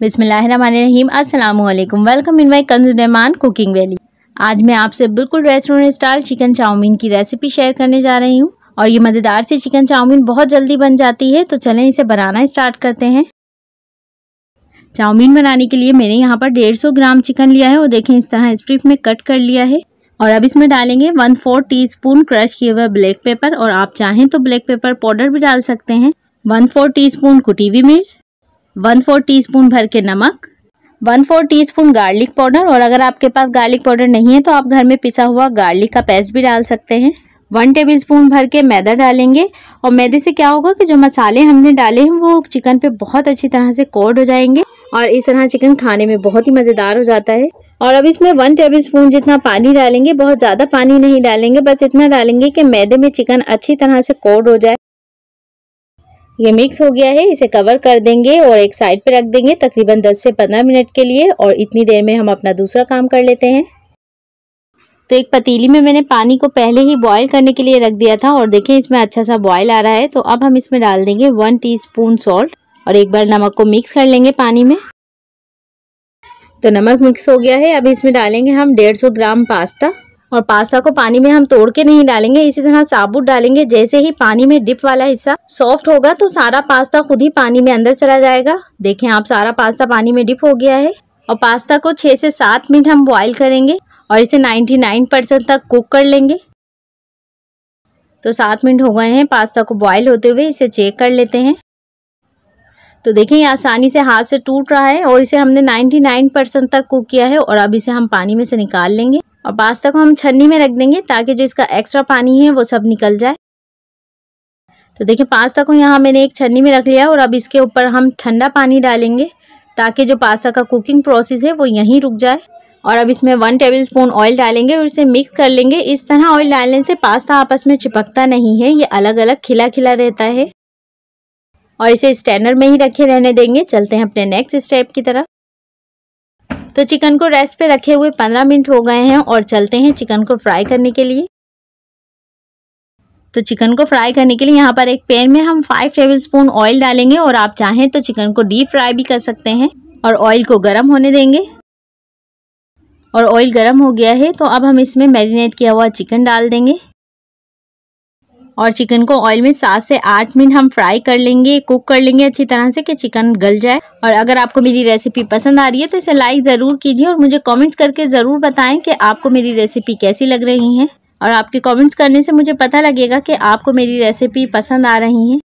बिसमीम अल्लाम welcome in my कंजुरमान कुकिंग वैली आज मैं आपसे बिल्कुल रेस्टोरेंट स्टाइल चिकन चाउमीन की रेसिपी शेयर करने जा रही हूँ और ये मज़ेदार से चिकन चाउमीन बहुत जल्दी बन जाती है तो चलें इसे बनाना स्टार्ट करते हैं चाउमीन बनाने के लिए मैंने यहाँ पर डेढ़ सौ ग्राम चिकन लिया है और देखें इस तरह स्ट्रिप में कट कर लिया है और अब इसमें डालेंगे one four teaspoon crush किए हुए ब्लैक पेपर और आप चाहें तो ब्लैक पेपर पाउडर भी डाल सकते हैं वन फोर टी स्पून कुटी हुई मिर्च वन फोर टी भर के नमक one four teaspoon garlic powder और अगर आपके पास गार्लिक पाउडर नहीं है तो आप घर में पिसा हुआ गार्लिक का पेस्ट भी डाल सकते हैं वन टेबल स्पून भर के मैदा डालेंगे और मैदे से क्या होगा कि जो मसाले हमने डाले हैं वो चिकन पे बहुत अच्छी तरह से कोड हो जाएंगे और इस तरह चिकन खाने में बहुत ही मज़ेदार हो जाता है और अब इसमें वन टेबल स्पून जितना पानी डालेंगे बहुत ज़्यादा पानी नहीं डालेंगे बस इतना डालेंगे कि मैदे में चिकन अच्छी तरह से कोड हो जाए ये मिक्स हो गया है इसे कवर कर देंगे और एक साइड पे रख देंगे तकरीबन 10 से 15 मिनट के लिए और इतनी देर में हम अपना दूसरा काम कर लेते हैं तो एक पतीली में मैंने पानी को पहले ही बॉईल करने के लिए रख दिया था और देखें इसमें अच्छा सा बॉयल आ रहा है तो अब हम इसमें डाल देंगे वन टी सॉल्ट और एक बार नमक को मिक्स कर लेंगे पानी में तो नमक मिक्स हो गया है अब इसमें डालेंगे हम डेढ़ सौ ग्राम पास्ता और पास्ता को पानी में हम तोड़ के नहीं डालेंगे इसी तरह साबुत डालेंगे जैसे ही पानी में डिप वाला हिस्सा सॉफ्ट होगा तो सारा पास्ता खुद ही पानी में अंदर चला जाएगा देखें आप सारा पास्ता पानी में डिप हो गया है और पास्ता को छः से सात मिनट हम बॉईल करेंगे और इसे 99 परसेंट तक कुक कर लेंगे तो सात मिनट हो गए हैं पास्ता को बॉयल होते हुए इसे चेक कर लेते हैं तो देखें ये आसानी से हाथ से टूट रहा है और इसे हमने 99 परसेंट तक कुक किया है और अब इसे हम पानी में से निकाल लेंगे और पास्ता को हम छन्नी में रख देंगे ताकि जो इसका एक्स्ट्रा पानी है वो सब निकल जाए तो देखिए पास्ता को यहाँ मैंने एक छन्नी में रख लिया और अब इसके ऊपर हम ठंडा पानी डालेंगे ताकि जो पास्ता का कुकिंग प्रोसेस है वो यहीं रुक जाए और अब इसमें वन टेबल स्पून ऑयल डालेंगे और इसे मिक्स कर लेंगे इस तरह ऑयल डालने से पास्ता आपस में चिपकता नहीं है ये अलग अलग खिला खिला रहता है और इसे स्टैंडर में ही रखे रहने देंगे चलते हैं अपने नेक्स्ट स्टेप की तरफ तो चिकन को रेस्ट पे रखे हुए पंद्रह मिनट हो गए हैं और चलते हैं चिकन को फ्राई करने के लिए तो चिकन को फ्राई करने के लिए यहाँ पर एक पैन में हम फाइव टेबल स्पून ऑयल डालेंगे और आप चाहें तो चिकन को डीप फ्राई भी कर सकते हैं और ऑयल को गर्म होने देंगे और ऑयल गर्म हो गया है तो अब हम इसमें मैरिनेट किया हुआ चिकन डाल देंगे और चिकन को ऑयल में सात से आठ मिनट हम फ्राई कर लेंगे कुक कर लेंगे अच्छी तरह से कि चिकन गल जाए और अगर आपको मेरी रेसिपी पसंद आ रही है तो इसे लाइक ज़रूर कीजिए और मुझे कमेंट्स करके ज़रूर बताएं कि आपको मेरी रेसिपी कैसी लग रही है और आपके कमेंट्स करने से मुझे पता लगेगा कि आपको मेरी रेसिपी पसंद आ रही है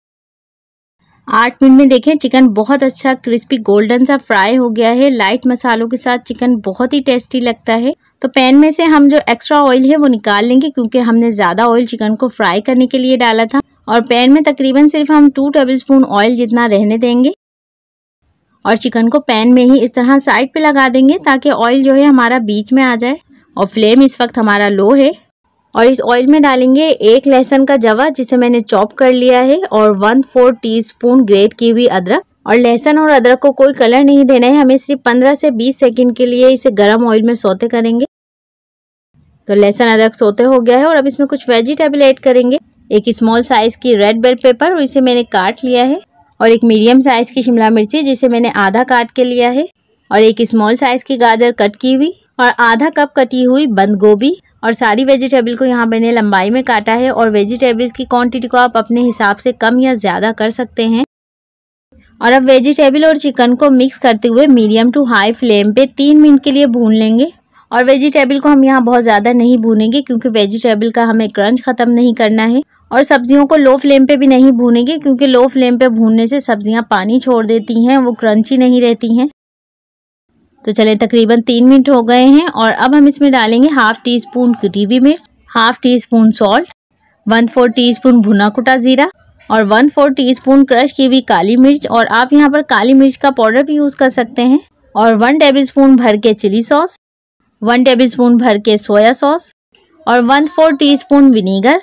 आठ मिनट में देखें चिकन बहुत अच्छा क्रिस्पी गोल्डन सा फ्राई हो गया है लाइट मसालों के साथ चिकन बहुत ही टेस्टी लगता है तो पैन में से हम जो एक्स्ट्रा ऑयल है वो निकाल लेंगे क्योंकि हमने ज़्यादा ऑयल चिकन को फ्राई करने के लिए डाला था और पैन में तकरीबन सिर्फ हम टू टेबलस्पून ऑयल जितना रहने देंगे और चिकन को पैन में ही इस तरह साइड पे लगा देंगे ताकि ऑयल जो है हमारा बीच में आ जाए और फ्लेम इस वक्त हमारा लो है और इस ऑयल में डालेंगे एक लहसुन का जवा जिसे मैंने चॉप कर लिया है और one four teaspoon grate की हुई अदरक और लहसुन और अदरक को कोई कलर नहीं देना है हमें सिर्फ पंद्रह से बीस सेकेंड के लिए इसे गर्म ऑयल में सोते करेंगे तो लहसन अदरक सोते हो गया है और अब इसमें कुछ वेजिटेबल ऐड करेंगे एक स्मॉल साइज़ की रेड बेल पेपर और इसे मैंने काट लिया है और एक मीडियम साइज़ की शिमला मिर्ची जिसे मैंने आधा काट के लिया है और एक स्मॉल साइज़ की गाजर कट की हुई और आधा कप कटी हुई बंद गोभी और सारी वेजिटेबल को यहाँ मैंने लंबाई में काटा है और वेजिटेबल्स की क्वांटिटी को आप अपने हिसाब से कम या ज़्यादा कर सकते हैं और अब वेजिटेबल और चिकन को मिक्स करते हुए मीडियम टू हाई फ्लेम पे तीन मिनट के लिए भून लेंगे और वेजिटेबल को हम यहाँ बहुत ज़्यादा नहीं भूनेंगे क्योंकि वेजिटेबल का हमें क्रंच ख़त्म नहीं करना है और सब्जियों को लो फ्लेम पे भी नहीं भूनेंगे क्योंकि लो फ्लेम पे भूनने से सब्जियां पानी छोड़ देती हैं वो क्रंची नहीं रहती हैं तो चलें तकरीबन तीन मिनट हो गए हैं और अब हम इसमें डालेंगे हाफ़ टी स्पून कटीवी मिर्च half teaspoon salt one four teaspoon भुना कुटा ज़ीरा और one four teaspoon crush की हुई काली मिर्च और आप यहाँ पर काली मिर्च का पाउडर भी यूज़ कर सकते हैं और वन टेबल स्पून भर के चिली सॉस वन टेबलस्पून भर के सोया सॉस और वन फोर टीस्पून विनीगर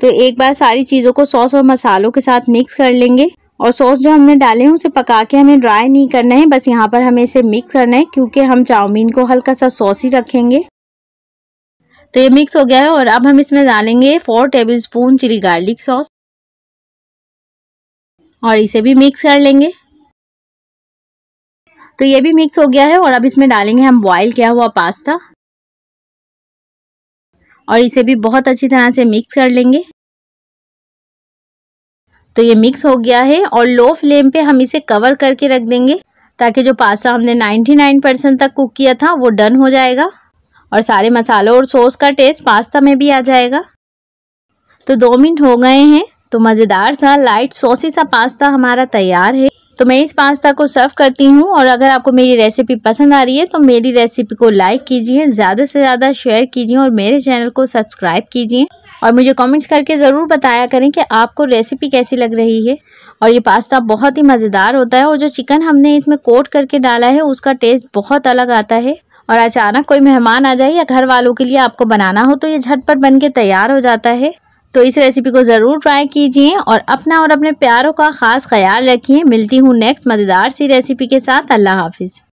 तो एक बार सारी चीज़ों को सॉस और मसालों के साथ मिक्स कर लेंगे और सॉस जो हमने डाले हैं उसे पका के हमें ड्राई नहीं करना है बस यहाँ पर हमें इसे मिक्स करना है क्योंकि हम चाउमीन को हल्का सा सॉस ही रखेंगे तो ये मिक्स हो गया है और अब हम इसमें डालेंगे four tablespoon chilli garlic sauce और इसे भी मिक्स कर लेंगे तो ये भी मिक्स हो गया है और अब इसमें डालेंगे हम बॉयल किया हुआ पास्ता और इसे भी बहुत अच्छी तरह से मिक्स कर लेंगे तो ये मिक्स हो गया है और लो फ्लेम पे हम इसे कवर करके रख देंगे ताकि जो पास्ता हमने 99 परसेंट तक कुक किया था वो डन हो जाएगा और सारे मसालों और सॉस का टेस्ट पास्ता में भी आ जाएगा तो दो मिनट हो गए हैं तो मज़ेदार सा लाइट सॉसी सा पास्ता हमारा तैयार है तो मैं इस पास्ता को सर्व करती हूँ और अगर आपको मेरी रेसिपी पसंद आ रही है तो मेरी रेसिपी को लाइक कीजिए ज़्यादा से ज़्यादा शेयर कीजिए और मेरे चैनल को सब्सक्राइब कीजिए और मुझे कमेंट्स करके ज़रूर बताया करें कि आपको रेसिपी कैसी लग रही है और ये पास्ता बहुत ही मज़ेदार होता है और जो चिकन हमने इसमें कोट करके डाला है उसका टेस्ट बहुत अलग आता है और अचानक कोई मेहमान आ जाए या घर वालों के लिए आपको बनाना हो तो ये झटपट बन के तैयार हो जाता है तो इस रेसिपी को ज़रूर ट्राई कीजिए और अपना और अपने प्यारों का ख़ास ख्याल रखिए मिलती हूँ नेक्स्ट मज़ेदार सी रेसिपी के साथ अल्लाह हाफिज़